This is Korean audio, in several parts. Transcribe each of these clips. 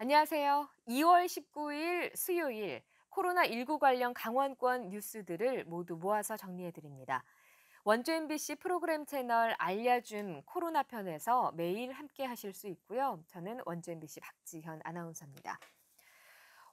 안녕하세요. 2월 19일 수요일 코로나19 관련 강원권 뉴스들을 모두 모아서 정리해드립니다. 원조 MBC 프로그램 채널 알려줌 코로나 편에서 매일 함께 하실 수 있고요. 저는 원조 MBC 박지현 아나운서입니다.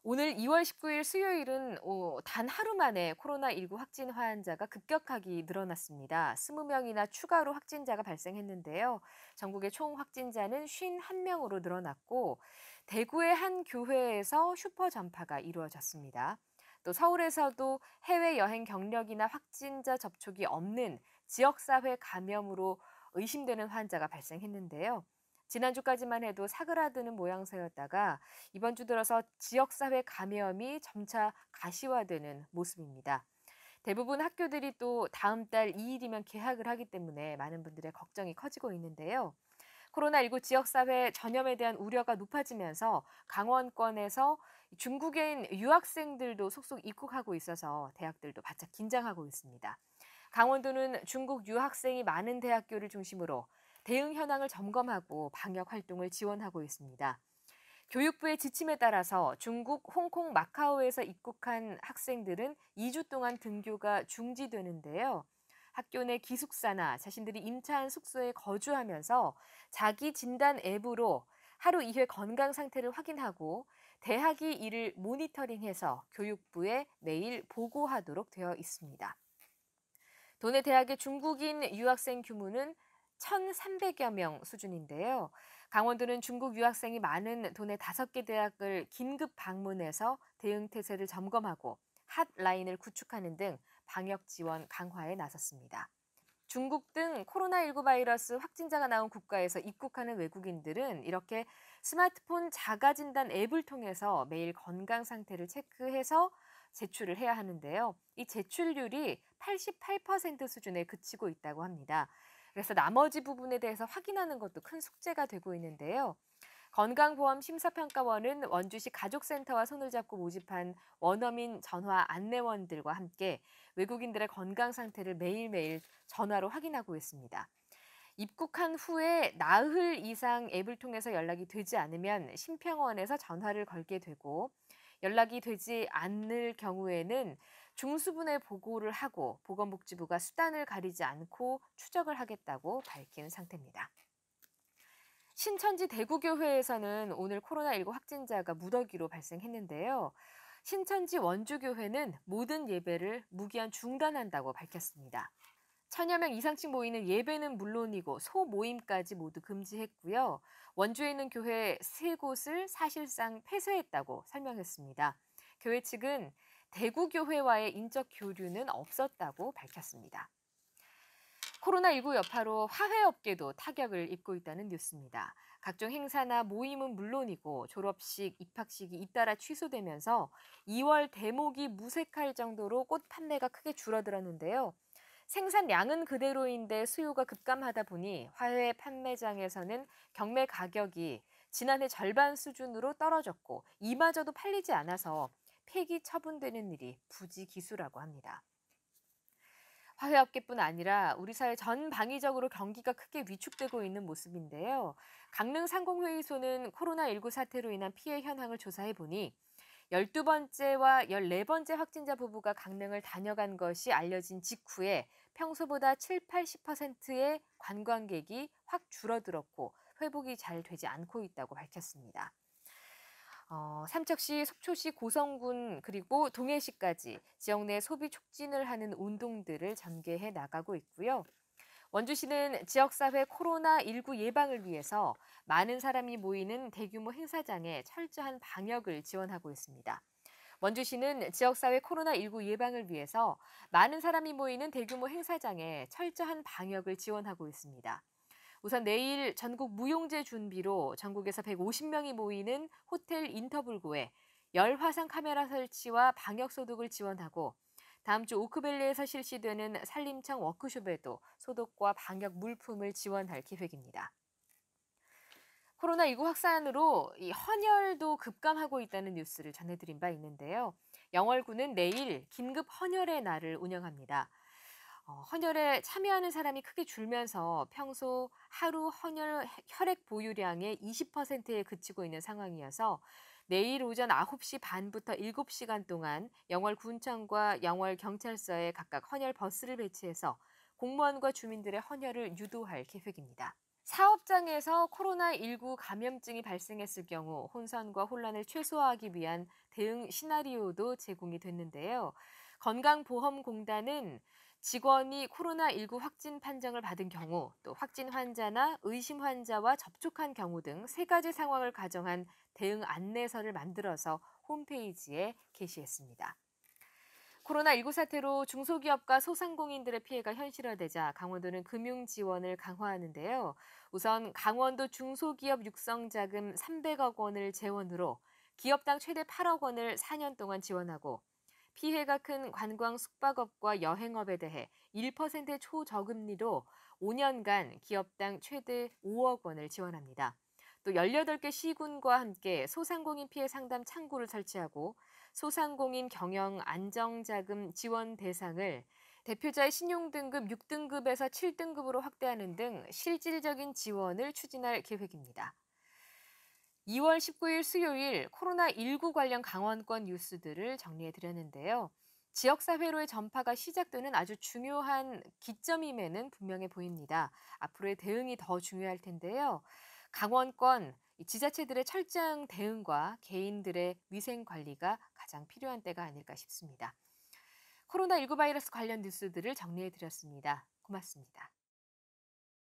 오늘 2월 19일 수요일은 어, 단 하루 만에 코로나19 확진 환자가 급격하게 늘어났습니다. 20명이나 추가로 확진자가 발생했는데요. 전국의 총 확진자는 51명으로 늘어났고 대구의 한 교회에서 슈퍼 전파가 이루어졌습니다. 또 서울에서도 해외 여행 경력이나 확진자 접촉이 없는 지역사회 감염으로 의심되는 환자가 발생했는데요. 지난주까지만 해도 사그라드는 모양새였다가 이번 주 들어서 지역사회 감염이 점차 가시화되는 모습입니다. 대부분 학교들이 또 다음 달 2일이면 개학을 하기 때문에 많은 분들의 걱정이 커지고 있는데요. 코로나19 지역사회 전염에 대한 우려가 높아지면서 강원권에서 중국인 유학생들도 속속 입국하고 있어서 대학들도 바짝 긴장하고 있습니다. 강원도는 중국 유학생이 많은 대학교를 중심으로 대응 현황을 점검하고 방역 활동을 지원하고 있습니다. 교육부의 지침에 따라서 중국 홍콩 마카오에서 입국한 학생들은 2주 동안 등교가 중지되는데요. 학교 내 기숙사나 자신들이 임차한 숙소에 거주하면서 자기 진단 앱으로 하루 2회 건강 상태를 확인하고 대학이 이를 모니터링해서 교육부에 매일 보고하도록 되어 있습니다. 도내 대학의 중국인 유학생 규모는 1,300여 명 수준인데요. 강원도는 중국 유학생이 많은 도내 다섯 개 대학을 긴급 방문해서 대응 태세를 점검하고 핫라인을 구축하는 등 방역 지원 강화에 나섰습니다. 중국 등 코로나19 바이러스 확진자가 나온 국가에서 입국하는 외국인들은 이렇게 스마트폰 자가진단 앱을 통해서 매일 건강 상태를 체크해서 제출을 해야 하는데요. 이 제출률이 88% 수준에 그치고 있다고 합니다. 그래서 나머지 부분에 대해서 확인하는 것도 큰 숙제가 되고 있는데요. 건강보험심사평가원은 원주시 가족센터와 손을 잡고 모집한 원어민 전화 안내원들과 함께 외국인들의 건강 상태를 매일매일 전화로 확인하고 있습니다. 입국한 후에 나흘 이상 앱을 통해서 연락이 되지 않으면 심평원에서 전화를 걸게 되고 연락이 되지 않을 경우에는 중수분의 보고를 하고 보건복지부가 수단을 가리지 않고 추적을 하겠다고 밝힌 상태입니다. 신천지 대구교회에서는 오늘 코로나19 확진자가 무더기로 발생했는데요. 신천지 원주교회는 모든 예배를 무기한 중단한다고 밝혔습니다. 천여 명 이상씩 모이는 예배는 물론이고 소모임까지 모두 금지했고요. 원주에 있는 교회 세 곳을 사실상 폐쇄했다고 설명했습니다. 교회 측은 대구교회와의 인적 교류는 없었다고 밝혔습니다. 코로나19 여파로 화훼업계도 타격을 입고 있다는 뉴스입니다. 각종 행사나 모임은 물론이고 졸업식, 입학식이 잇따라 취소되면서 2월 대목이 무색할 정도로 꽃 판매가 크게 줄어들었는데요. 생산량은 그대로인데 수요가 급감하다 보니 화훼 판매장에서는 경매 가격이 지난해 절반 수준으로 떨어졌고 이마저도 팔리지 않아서 폐기 처분되는 일이 부지기수라고 합니다. 화훼업계뿐 아니라 우리 사회 전 방위적으로 경기가 크게 위축되고 있는 모습인데요. 강릉 상공회의소는 코로나19 사태로 인한 피해 현황을 조사해 보니 열두 번째와 열네 번째 확진자 부부가 강릉을 다녀간 것이 알려진 직후에 평소보다 7, 80%의 관광객이 확 줄어들었고 회복이 잘 되지 않고 있다고 밝혔습니다. 어, 삼척시, 속초시, 고성군 그리고 동해시까지 지역 내 소비 촉진을 하는 운동들을 전개해 나가고 있고요. 원주시는 지역사회 코로나19 예방을 위해서 많은 사람이 모이는 대규모 행사장에 철저한 방역을 지원하고 있습니다. 원주시는 지역사회 코로나19 예방을 위해서 많은 사람이 모이는 대규모 행사장에 철저한 방역을 지원하고 있습니다. 우선 내일 전국 무용제 준비로 전국에서 150명이 모이는 호텔 인터블구에 열화상 카메라 설치와 방역 소독을 지원하고 다음 주 오크밸리에서 실시되는 산림청 워크숍에도 소독과 방역 물품을 지원할 계획입니다. 코로나19 확산으로 이 헌혈도 급감하고 있다는 뉴스를 전해드린 바 있는데요. 영월구는 내일 긴급 헌혈의 날을 운영합니다. 어, 헌혈에 참여하는 사람이 크게 줄면서 평소 하루 헌혈 혈액 보유량의 20%에 그치고 있는 상황이어서 내일 오전 9시 반부터 7시간 동안 영월 군청과 영월 경찰서에 각각 헌혈 버스를 배치해서 공무원과 주민들의 헌혈을 유도할 계획입니다. 사업장에서 코로나19 감염증이 발생했을 경우 혼선과 혼란을 최소화하기 위한 대응 시나리오도 제공이 됐는데요. 건강보험공단은 직원이 코로나19 확진 판정을 받은 경우, 또 확진 환자나 의심 환자와 접촉한 경우 등 세 가지 상황을 가정한 대응 안내서를 만들어서 홈페이지에 게시했습니다. 코로나19 사태로 중소기업과 소상공인들의 피해가 현실화되자 강원도는 금융 지원을 강화하는데요. 우선 강원도 중소기업 육성 자금 300억 원을 재원으로 기업당 최대 8억 원을 4년 동안 지원하고 피해가 큰 관광 숙박업과 여행업에 대해 1%의 초저금리로 5년간 기업당 최대 5억 원을 지원합니다. 또 18개 시군과 함께 소상공인 피해 상담 창구를 설치하고 소상공인 경영 안정자금 지원 대상을 대표자의 신용등급 6등급에서 7등급으로 확대하는 등 실질적인 지원을 추진할 계획입니다. 2월 19일 수요일 코로나19 관련 강원권 뉴스들을 정리해 드렸는데요. 지역사회로의 전파가 시작되는 아주 중요한 기점임에는 분명해 보입니다. 앞으로의 대응이 더 중요할 텐데요. 강원권 지자체들의 철저한 대응과 개인들의 위생 관리가 가장 필요한 때가 아닐까 싶습니다. 코로나19 바이러스 관련 뉴스들을 정리해 드렸습니다. 고맙습니다.